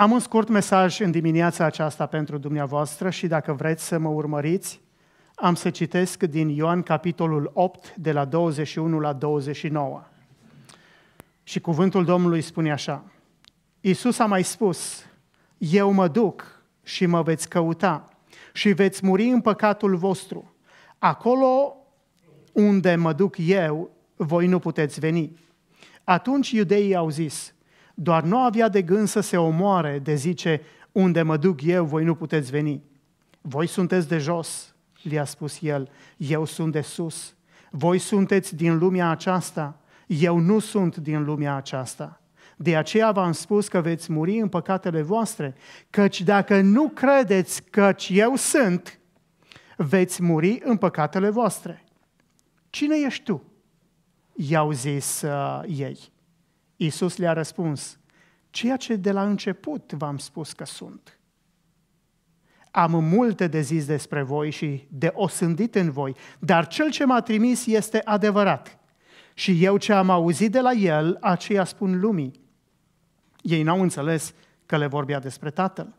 Am un scurt mesaj în dimineața aceasta pentru dumneavoastră și dacă vreți să mă urmăriți, am să citesc din Ioan capitolul 8, de la 21 la 29. Și cuvântul Domnului spune așa, Iisus a mai spus, eu mă duc și mă veți căuta și veți muri în păcatul vostru. Acolo unde mă duc eu, voi nu puteți veni. Atunci iudeii au zis, doar nu avea de gând să se omoare de zice, unde mă duc eu, voi nu puteți veni. Voi sunteți de jos, le-a spus el, eu sunt de sus. Voi sunteți din lumea aceasta, eu nu sunt din lumea aceasta. De aceea v-am spus că veți muri în păcatele voastre, căci dacă nu credeți căci eu sunt, veți muri în păcatele voastre. Cine ești tu? I-au zis uh, ei. Iisus le-a răspuns, ceea ce de la început v-am spus că sunt. Am multe de zis despre voi și de osândit în voi, dar cel ce m-a trimis este adevărat. Și eu ce am auzit de la el, aceea spun lumii. Ei n-au înțeles că le vorbea despre Tatăl.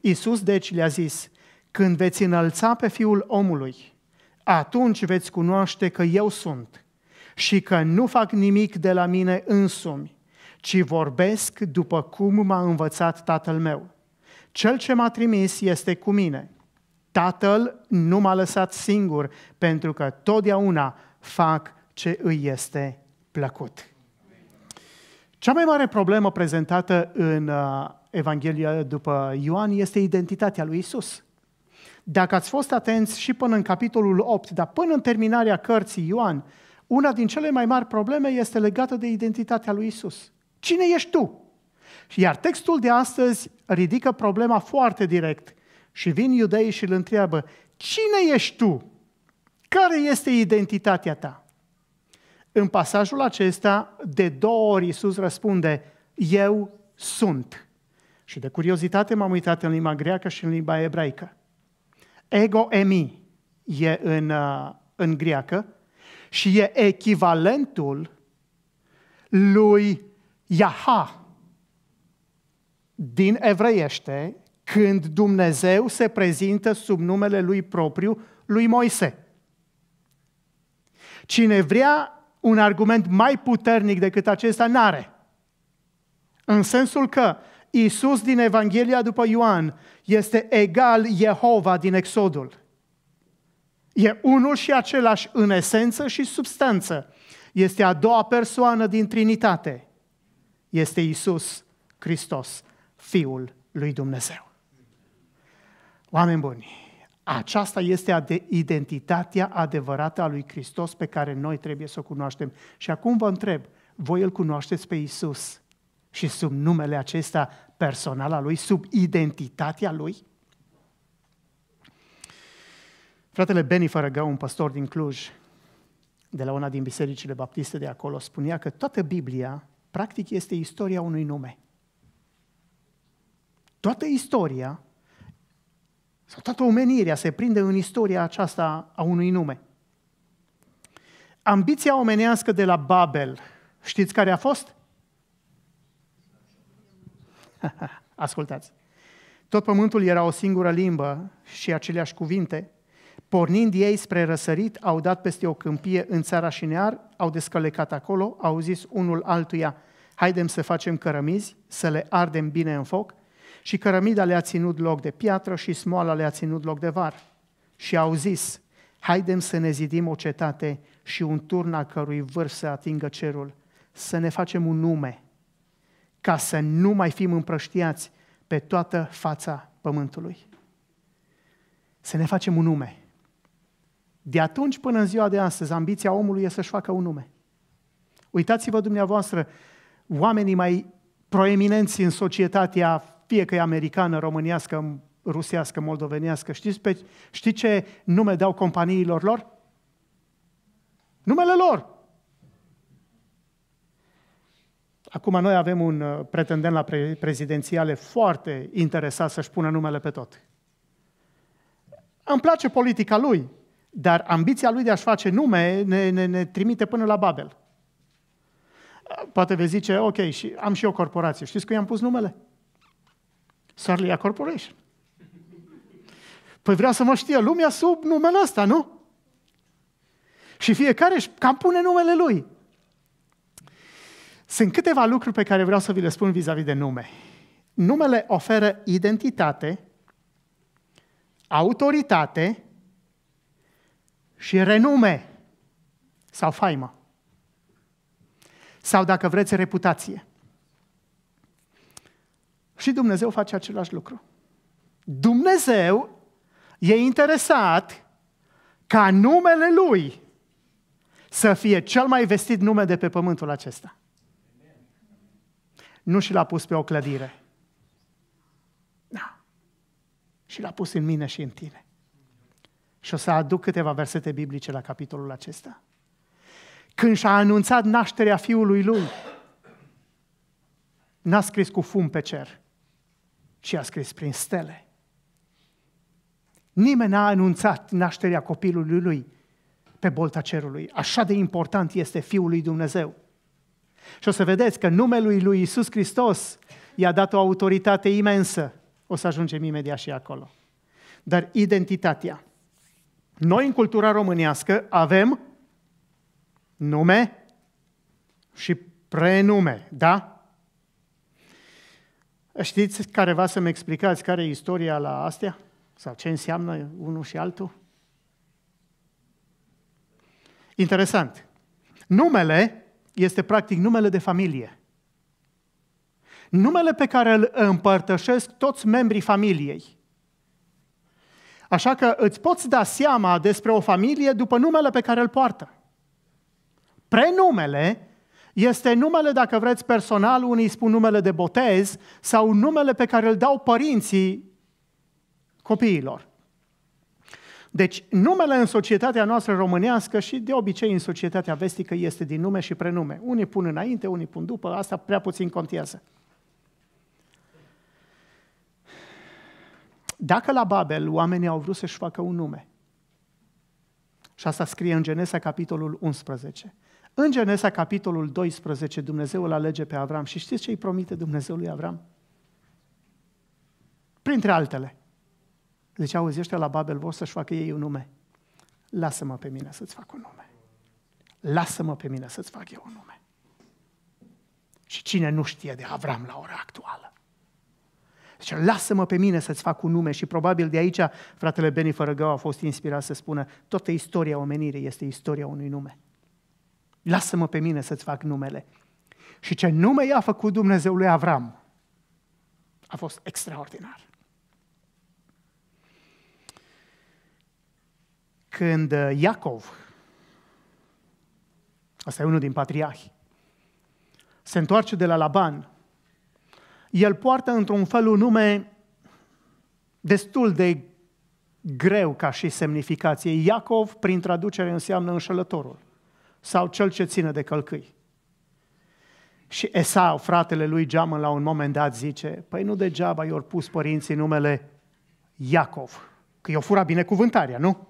Iisus deci le-a zis, când veți înălța pe Fiul omului, atunci veți cunoaște că eu sunt și că nu fac nimic de la mine însumi, ci vorbesc după cum m-a învățat Tatăl meu. Cel ce m-a trimis este cu mine. Tatăl nu m-a lăsat singur, pentru că totdeauna fac ce îi este plăcut. Cea mai mare problemă prezentată în uh, Evanghelia după Ioan este identitatea lui Isus. Dacă ați fost atenți și până în capitolul 8, dar până în terminarea cărții Ioan, una din cele mai mari probleme este legată de identitatea lui Isus. Cine ești tu? Iar textul de astăzi ridică problema foarte direct. Și vin iudeii și îl întreabă, cine ești tu? Care este identitatea ta? În pasajul acesta, de două ori Iisus răspunde, eu sunt. Și de curiozitate m-am uitat în limba greacă și în limba ebraică. Ego emi e în, uh, în greacă și e echivalentul lui Iaha din evreiește, când Dumnezeu se prezintă sub numele lui propriu lui Moise. Cine vrea un argument mai puternic decât acesta, n-are. În sensul că Isus din Evanghelia după Ioan este egal Jehova din Exodul. E unul și același în esență și substanță. Este a doua persoană din Trinitate. Este Isus Hristos, Fiul lui Dumnezeu. Oameni buni, aceasta este identitatea adevărată a lui Hristos pe care noi trebuie să o cunoaștem. Și acum vă întreb, voi îl cunoașteți pe Isus și sub numele acesta personal al lui, sub identitatea lui? Fratele Beni Faragau, un pastor din Cluj, de la una din bisericile baptiste de acolo, spunea că toată Biblia, practic, este istoria unui nume. Toată istoria, sau toată omenirea se prinde în istoria aceasta a unui nume. Ambiția omenească de la Babel, știți care a fost? Ascultați. Tot pământul era o singură limbă și aceleași cuvinte – Pornind ei spre răsărit, au dat peste o câmpie în țara Șinear, au descălecat acolo, au zis unul altuia, haidem să facem cărămizi, să le ardem bine în foc, și cărămida le-a ținut loc de piatră și smoala le-a ținut loc de var. Și au zis, haidem să ne zidim o cetate și un turn al cărui vârf să atingă cerul, să ne facem un nume, ca să nu mai fim împrăștiați pe toată fața pământului. Să ne facem un nume. De atunci până în ziua de astăzi, ambiția omului este să-și facă un nume. Uitați-vă dumneavoastră, oamenii mai proeminenți în societatea, fie că e americană, românească, rusească, moldovenească, știți, pe, știți ce nume dau companiilor lor? Numele lor! Acum noi avem un uh, pretendent la prezidențiale foarte interesat să-și pună numele pe tot. Îmi place politica lui, dar ambiția lui de a-și face nume ne, ne, ne trimite până la Babel. Poate vei zice, ok, și am și eu corporație. Știți că i-am pus numele? Sarlia Corporation. Păi vrea să mă știe lumea sub numele ăsta, nu? Și fiecare își cam pune numele lui. Sunt câteva lucruri pe care vreau să vi le spun vis-a-vis de nume. Numele oferă identitate, autoritate și renume sau faimă sau, dacă vreți, reputație. Și Dumnezeu face același lucru. Dumnezeu e interesat ca numele Lui să fie cel mai vestit nume de pe pământul acesta. Nu și l-a pus pe o clădire. Da. Și l-a pus în mine și în tine. Și o să aduc câteva versete biblice la capitolul acesta. Când și-a anunțat nașterea fiului lui, n-a scris cu fum pe cer, ci a scris prin stele. Nimeni n-a anunțat nașterea copilului lui pe bolta cerului. Așa de important este Fiul lui Dumnezeu. Și o să vedeți că numelui lui Isus Hristos i-a dat o autoritate imensă. O să ajungem imediat și acolo. Dar identitatea noi, în cultura românească, avem nume și prenume, da? Știți careva să-mi explicați care e istoria la astea? Sau ce înseamnă unul și altul? Interesant. Numele este practic numele de familie. Numele pe care îl împărtășesc toți membrii familiei. Așa că îți poți da seama despre o familie după numele pe care îl poartă. Prenumele este numele, dacă vreți, personal, unii spun numele de botez sau numele pe care îl dau părinții copiilor. Deci, numele în societatea noastră românească și de obicei în societatea vestică este din nume și prenume. Unii pun înainte, unii pun după, asta prea puțin contează. Dacă la Babel oamenii au vrut să-și facă un nume, și asta scrie în Genesa capitolul 11, în Genesa capitolul 12 Dumnezeu îl alege pe Avram și știți ce îi promite Dumnezeu lui Avram? Printre altele. Deci auzi, ăștia la Babel vor să-și facă ei un nume. Lasă-mă pe mine să-ți fac un nume. Lasă-mă pe mine să-ți fac eu un nume. Și cine nu știe de Avram la ora actuală? Zice, deci, lasă-mă pe mine să-ți fac un nume și probabil de aici fratele Beni Fărăgău a fost inspirat să spună toată istoria omenirii este istoria unui nume. Lasă-mă pe mine să-ți fac numele. Și ce nume i-a făcut Dumnezeu lui Avram a fost extraordinar. Când uh, Iacov, asta e unul din patriarhi, se întoarce de la Laban el poartă într-un fel un nume destul de greu ca și semnificație. Iacov, prin traducere, înseamnă înșelătorul sau cel ce ține de călcâi. Și Esau, fratele lui geamă, la un moment dat zice, păi nu degeaba i-au pus părinții numele Iacov, că i-au furat binecuvântarea, nu?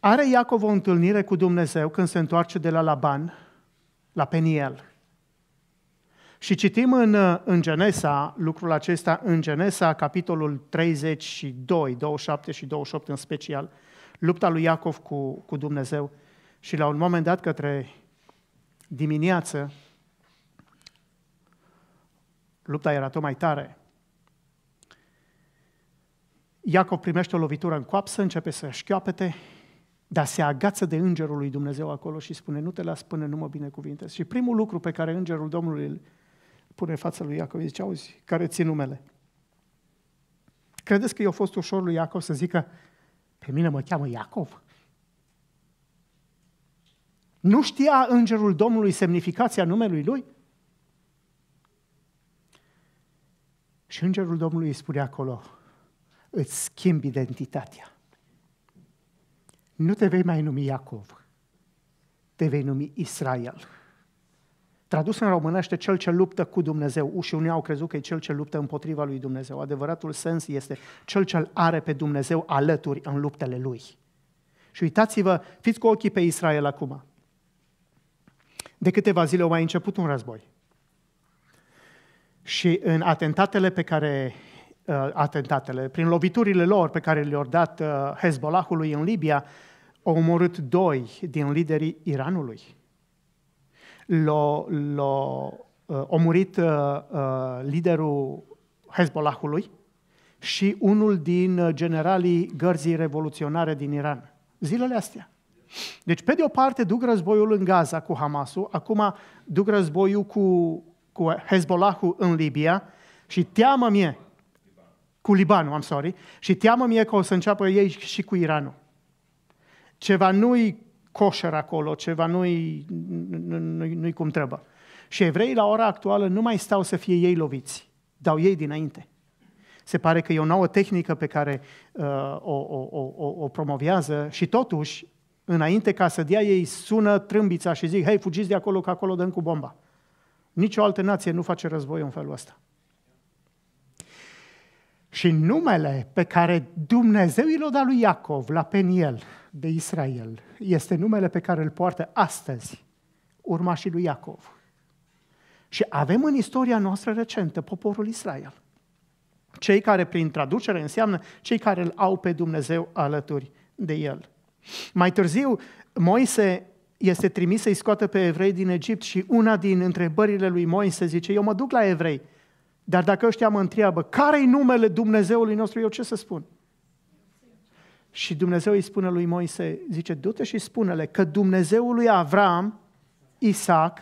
Are Iacov o întâlnire cu Dumnezeu când se întoarce de la Laban, la Peniel, și citim în, uh, în Genesa lucrul acesta, în Genesa, capitolul 32, 27 și 28 în special, lupta lui Iacov cu, cu Dumnezeu. Și la un moment dat, către dimineață, lupta era tot mai tare. Iacov primește o lovitură în coapsă, începe să șchioapete, dar se agață de îngerul lui Dumnezeu acolo și spune, nu te las până nu mă binecuvintezi. Și primul lucru pe care îngerul Domnului pune în fața lui Iacov și zice, auzi, care ții numele? Credeți că i-a fost ușor lui Iacov să zică, pe mine mă cheamă Iacov? Nu știa îngerul Domnului semnificația numelui lui? Și îngerul Domnului îi spune acolo, îți schimbi identitatea. Nu te vei mai numi Iacov, te vei numi Israel. Tradus în românește, cel ce luptă cu Dumnezeu. ușii unii au crezut că e cel ce luptă împotriva lui Dumnezeu. Adevăratul sens este cel ce are pe Dumnezeu alături în luptele lui. Și uitați-vă, fiți cu ochii pe Israel acum. De câteva zile au mai început un război. Și în atentatele pe care uh, atentatele, prin loviturile lor pe care le-au dat uh, Hezbollahului în Libia, au omorât doi din liderii Iranului l-a, l-a omurit uh, uh, uh, liderul Hezbollahului și unul din generalii gărzii revoluționare din Iran. Zilele astea. Deci, pe de o parte, duc războiul în Gaza cu Hamasul, acum duc războiul cu, cu Hezbollahul în Libia și teamă mie, cu Libanul, am sorry, și teamă mie că o să înceapă ei și cu Iranul. Ceva nu-i coșer acolo, ceva, nu-i, nu-i, nu-i cum trebuie. Și evreii la ora actuală nu mai stau să fie ei loviți, dau ei dinainte. Se pare că e o nouă tehnică pe care uh, o, o, o, o promovează și totuși, înainte ca să dea ei, sună trâmbița și zic, hei, fugiți de acolo, că acolo dăm cu bomba. Nici o altă nație nu face război în felul ăsta. Și numele pe care Dumnezeu îl da lui Iacov la Peniel de Israel este numele pe care îl poartă astăzi urmașii lui Iacov. Și avem în istoria noastră recentă poporul Israel. Cei care prin traducere înseamnă cei care îl au pe Dumnezeu alături de el. Mai târziu, Moise este trimis să-i scoată pe evrei din Egipt și una din întrebările lui Moise zice, eu mă duc la evrei, dar dacă ăștia mă întreabă, care-i numele Dumnezeului nostru, eu ce să spun? Și Dumnezeu îi spune lui Moise, zice, du-te și spune-le că Dumnezeul lui Avram, Isaac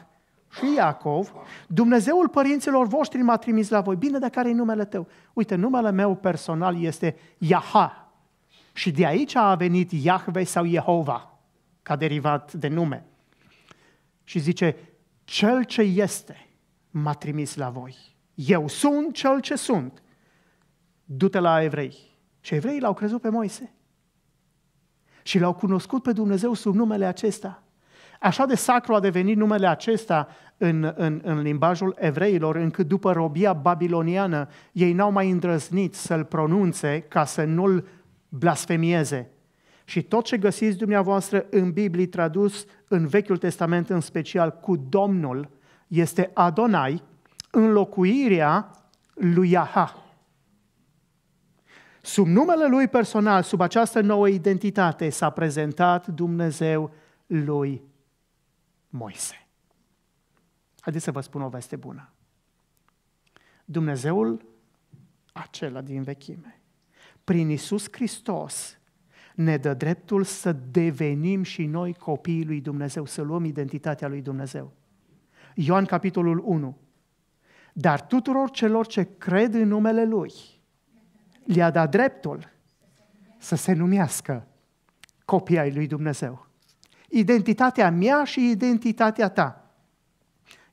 și Iacov, Dumnezeul părinților voștri m-a trimis la voi. Bine, dar care e numele tău? Uite, numele meu personal este Iaha. Și de aici a venit Iahve sau Jehova, ca derivat de nume. Și zice, cel ce este m-a trimis la voi. Eu sunt cel ce sunt. Du-te la evrei. Și evrei l-au crezut pe Moise. Și l-au cunoscut pe Dumnezeu sub numele acesta. Așa de sacru a devenit numele acesta în, în, în limbajul evreilor, încât după robia babiloniană ei n-au mai îndrăznit să-l pronunțe ca să nu-l blasfemieze. Și tot ce găsiți dumneavoastră în Biblie tradus în Vechiul Testament în special cu Domnul este Adonai, înlocuirea lui Iaha. Sub numele lui personal, sub această nouă identitate, s-a prezentat Dumnezeu lui Moise. Haideți să vă spun o veste bună. Dumnezeul acela din vechime, prin Isus Hristos, ne dă dreptul să devenim și noi copiii lui Dumnezeu, să luăm identitatea lui Dumnezeu. Ioan capitolul 1, dar tuturor celor ce cred în numele Lui, le-a dat dreptul să se numească copii ai Lui Dumnezeu. Identitatea mea și identitatea ta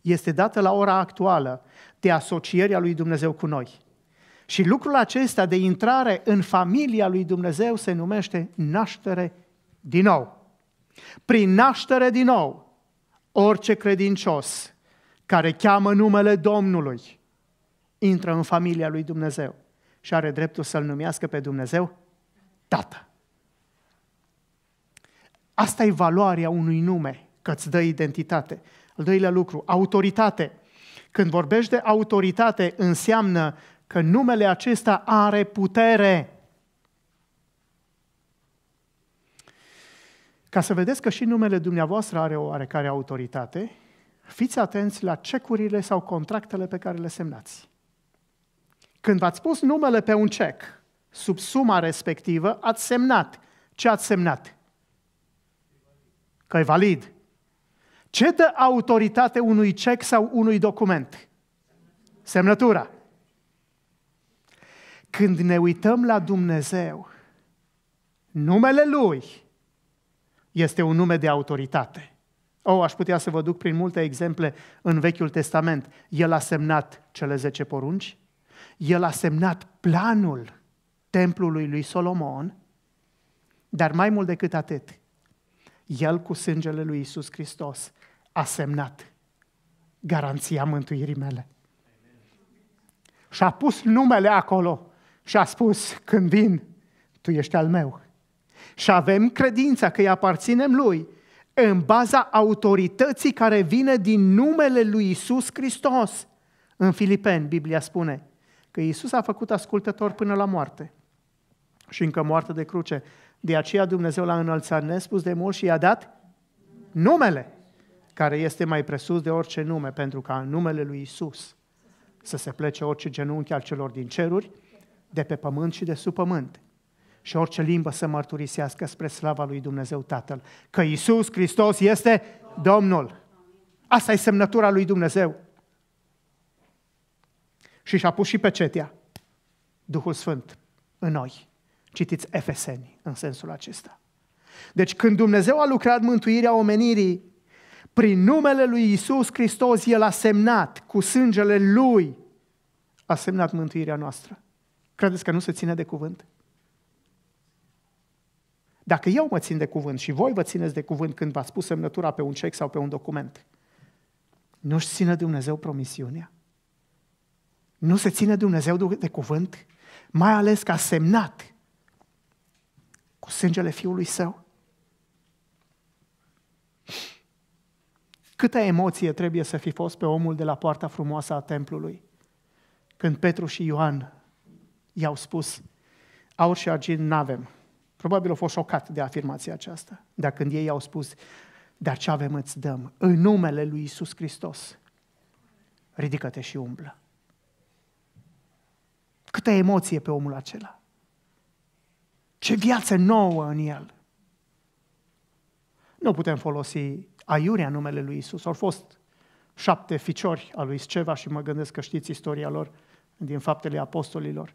este dată la ora actuală de asocierea lui Dumnezeu cu noi. Și lucrul acesta de intrare în familia lui Dumnezeu se numește naștere din nou. Prin naștere din nou, orice credincios care cheamă numele Domnului, intră în familia lui Dumnezeu și are dreptul să-L numească pe Dumnezeu Tată. Asta e valoarea unui nume, că îți dă identitate. Al doilea lucru, autoritate. Când vorbești de autoritate, înseamnă că numele acesta are putere. Ca să vedeți că și numele dumneavoastră are o oarecare autoritate, fiți atenți la cecurile sau contractele pe care le semnați. Când v-ați pus numele pe un cec, sub suma respectivă, ați semnat. Ce ați semnat? Că e valid. Ce dă autoritate unui cec sau unui document? Semnătura. Când ne uităm la Dumnezeu, numele Lui este un nume de autoritate. Oh, aș putea să vă duc prin multe exemple în Vechiul Testament. El a semnat cele 10 porunci, el a semnat planul templului lui Solomon, dar mai mult decât atât, el cu sângele lui Isus Hristos a semnat garanția mântuirii mele. Și a pus numele acolo și a spus, când vin, tu ești al meu. Și avem credința că îi aparținem lui în baza autorității care vine din numele lui Isus Hristos. În Filipeni, Biblia spune că Isus a făcut ascultător până la moarte și încă moarte de cruce. De aceea Dumnezeu l-a înălțat nespus de mult și i-a dat numele care este mai presus de orice nume, pentru ca în numele lui Isus să se plece orice genunchi al celor din ceruri, de pe pământ și de sub pământ și orice limbă să mărturisească spre slava lui Dumnezeu Tatăl, că Isus Hristos este Domnul. Asta e semnătura lui Dumnezeu. Și și-a pus și pecetea Duhul Sfânt în noi. Citiți Efeseni în sensul acesta. Deci când Dumnezeu a lucrat mântuirea omenirii, prin numele lui Isus Hristos, El a semnat cu sângele Lui, a semnat mântuirea noastră. Credeți că nu se ține de cuvânt? Dacă eu mă țin de cuvânt și voi vă țineți de cuvânt când v-ați pus semnătura pe un cec sau pe un document, nu-și ține Dumnezeu promisiunea? Nu se ține Dumnezeu de cuvânt? Mai ales că a semnat cu sângele Fiului Său? Câtă emoție trebuie să fi fost pe omul de la poarta frumoasă a templului când Petru și Ioan i-au spus, aur și argint n-avem, Probabil au fost șocat de afirmația aceasta. Dar când ei au spus, dar ce avem îți dăm? În numele lui Isus Hristos. Ridică-te și umblă. Câtă emoție pe omul acela. Ce viață nouă în el. Nu putem folosi aiurea numele lui Isus. Au fost șapte ficiori al lui Sceva și mă gândesc că știți istoria lor din faptele apostolilor.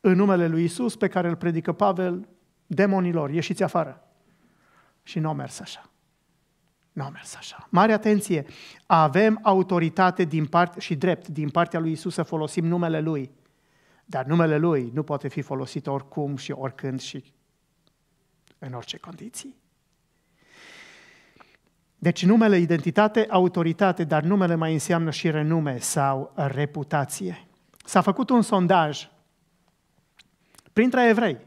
În numele lui Isus pe care îl predică Pavel, demonilor, ieșiți afară. Și nu a mers așa. Nu a mers așa. Mare atenție! Avem autoritate din part- și drept din partea lui Isus să folosim numele Lui. Dar numele Lui nu poate fi folosit oricum și oricând și în orice condiții. Deci numele identitate, autoritate, dar numele mai înseamnă și renume sau reputație. S-a făcut un sondaj printre evrei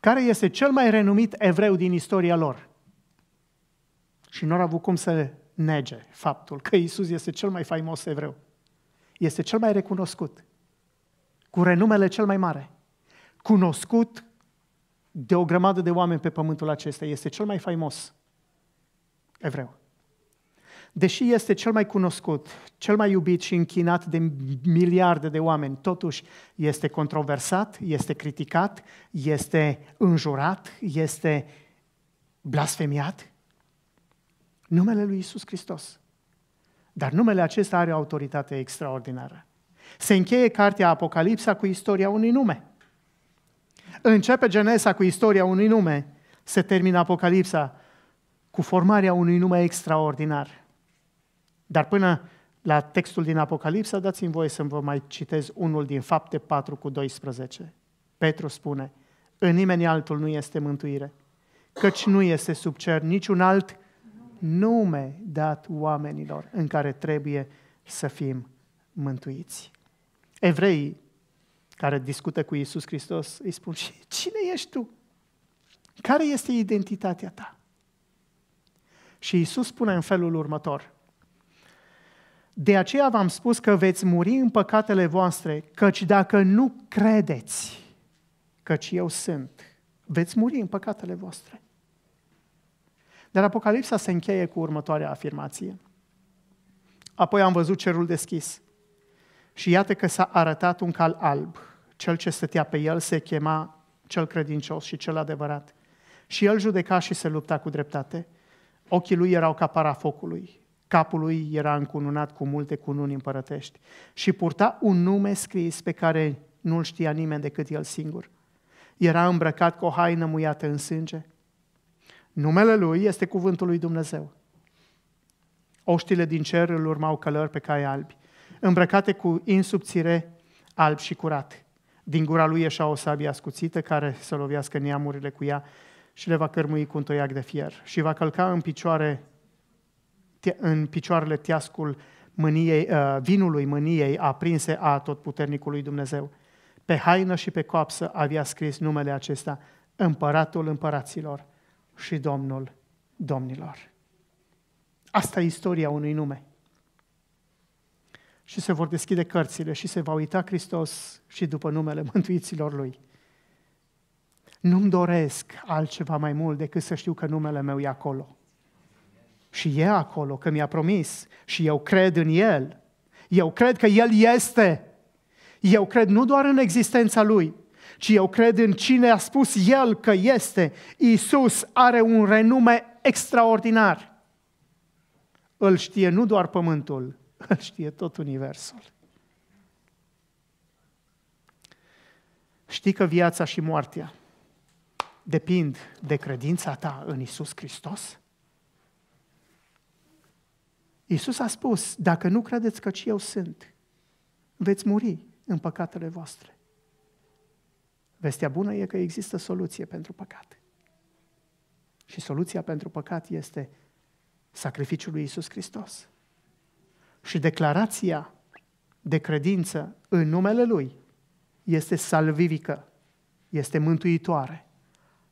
care este cel mai renumit evreu din istoria lor. Și nu au avut cum să nege faptul că Isus este cel mai faimos evreu. Este cel mai recunoscut, cu renumele cel mai mare, cunoscut de o grămadă de oameni pe pământul acesta. Este cel mai faimos evreu. Deși este cel mai cunoscut, cel mai iubit și închinat de miliarde de oameni, totuși este controversat, este criticat, este înjurat, este blasfemiat. Numele lui Isus Hristos. Dar numele acesta are o autoritate extraordinară. Se încheie cartea Apocalipsa cu istoria unui nume. Începe Genesa cu istoria unui nume, se termină Apocalipsa cu formarea unui nume extraordinar. Dar până la textul din Apocalipsa, dați-mi voie să vă mai citez unul din fapte 4 cu 12. Petru spune, în nimeni altul nu este mântuire, căci nu este sub cer niciun alt nume dat oamenilor în care trebuie să fim mântuiți. Evreii care discută cu Iisus Hristos îi spun și cine ești tu? Care este identitatea ta? Și Iisus spune în felul următor, de aceea v-am spus că veți muri în păcatele voastre, căci dacă nu credeți, căci eu sunt, veți muri în păcatele voastre. Dar Apocalipsa se încheie cu următoarea afirmație. Apoi am văzut cerul deschis și iată că s-a arătat un cal alb. Cel ce stătea pe el se chema cel credincios și cel adevărat. Și el judeca și se lupta cu dreptate. Ochii lui erau ca para focului Capul lui era încununat cu multe cununi împărătești și purta un nume scris pe care nu-l știa nimeni decât el singur. Era îmbrăcat cu o haină muiată în sânge. Numele lui este cuvântul lui Dumnezeu. Oștile din cer îl urmau călări pe cai albi, îmbrăcate cu insubțire alb și curat. Din gura lui ieșea o sabie ascuțită care să lovească neamurile cu ea și le va cărmui cu un toiac de fier și va călca în picioare în picioarele teascul mâniei, uh, vinului mâniei aprinse a totputernicului Dumnezeu. Pe haină și pe coapsă avea scris numele acesta, Împăratul împăraților și Domnul domnilor. Asta e istoria unui nume. Și se vor deschide cărțile și se va uita Hristos și după numele mântuiților Lui. Nu-mi doresc altceva mai mult decât să știu că numele meu e acolo și e acolo, că mi-a promis și eu cred în El. Eu cred că El este. Eu cred nu doar în existența Lui, ci eu cred în cine a spus El că este. Iisus are un renume extraordinar. Îl știe nu doar pământul, îl știe tot universul. Știi că viața și moartea depind de credința ta în Isus Hristos? Iisus a spus, dacă nu credeți că eu sunt, veți muri în păcatele voastre. Vestea bună e că există soluție pentru păcat. Și soluția pentru păcat este sacrificiul lui Iisus Hristos. Și declarația de credință în numele Lui este salvivică, este mântuitoare,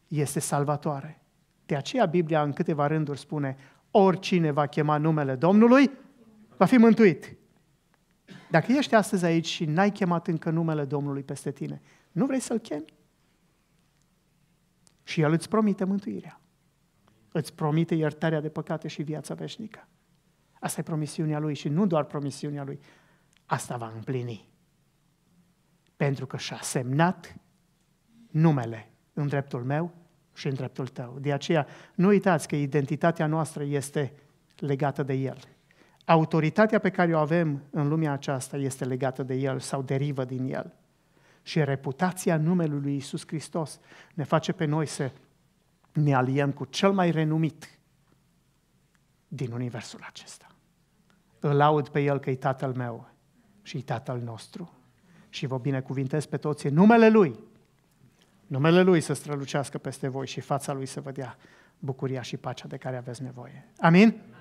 este salvatoare. De aceea Biblia în câteva rânduri spune, oricine va chema numele Domnului va fi mântuit. Dacă ești astăzi aici și n-ai chemat încă numele Domnului peste tine, nu vrei să-L chemi? Și El îți promite mântuirea. Îți promite iertarea de păcate și viața veșnică. Asta e promisiunea Lui și nu doar promisiunea Lui. Asta va împlini. Pentru că și-a semnat numele în dreptul meu și în dreptul tău. De aceea, nu uitați că identitatea noastră este legată de El. Autoritatea pe care o avem în lumea aceasta este legată de El sau derivă din El. Și reputația numelui lui Isus Hristos ne face pe noi să ne aliem cu cel mai renumit din universul acesta. Îl laud pe El că e Tatăl meu și e Tatăl nostru. Și vă binecuvintez pe toți în numele Lui numele Lui să strălucească peste voi și fața Lui să vă dea bucuria și pacea de care aveți nevoie. Amin? Amin.